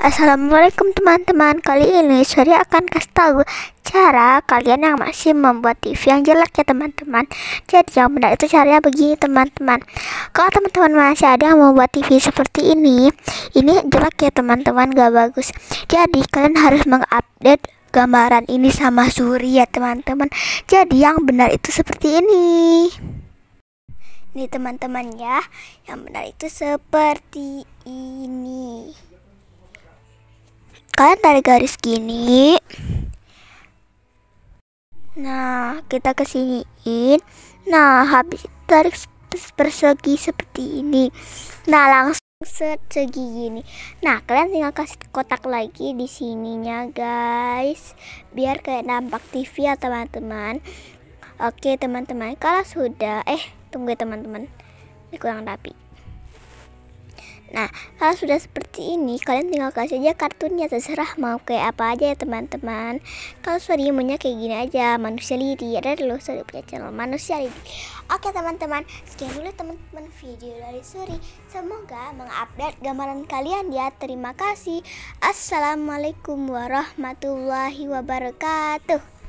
Assalamualaikum teman-teman Kali ini Surya akan kasih tahu Cara kalian yang masih membuat TV yang jelek ya teman-teman Jadi yang benar itu caranya begini teman-teman Kalau teman-teman masih ada yang mau buat TV seperti ini Ini jelek ya teman-teman gak bagus Jadi kalian harus mengupdate gambaran ini sama Surya ya teman-teman Jadi yang benar itu seperti ini Ini teman-teman ya Yang benar itu seperti ini kalian tarik garis gini nah kita kesiniin nah habis tarik persegi seperti ini nah langsung segi gini nah kalian tinggal kasih kotak lagi di sininya guys biar kayak nampak TV ya teman-teman oke teman-teman kalau sudah eh tunggu ya teman-teman ini kurang rapi Nah, kalau sudah seperti ini, kalian tinggal kasih aja kartunnya terserah mau kayak apa aja ya teman-teman. Kalau seriumnya kayak gini aja, manusia lidi. Ada dulu suri punya channel manusia lidi. Oke teman-teman, sekian dulu teman-teman video dari Suri. Semoga mengupdate gambaran kalian ya. Terima kasih. Assalamualaikum warahmatullahi wabarakatuh.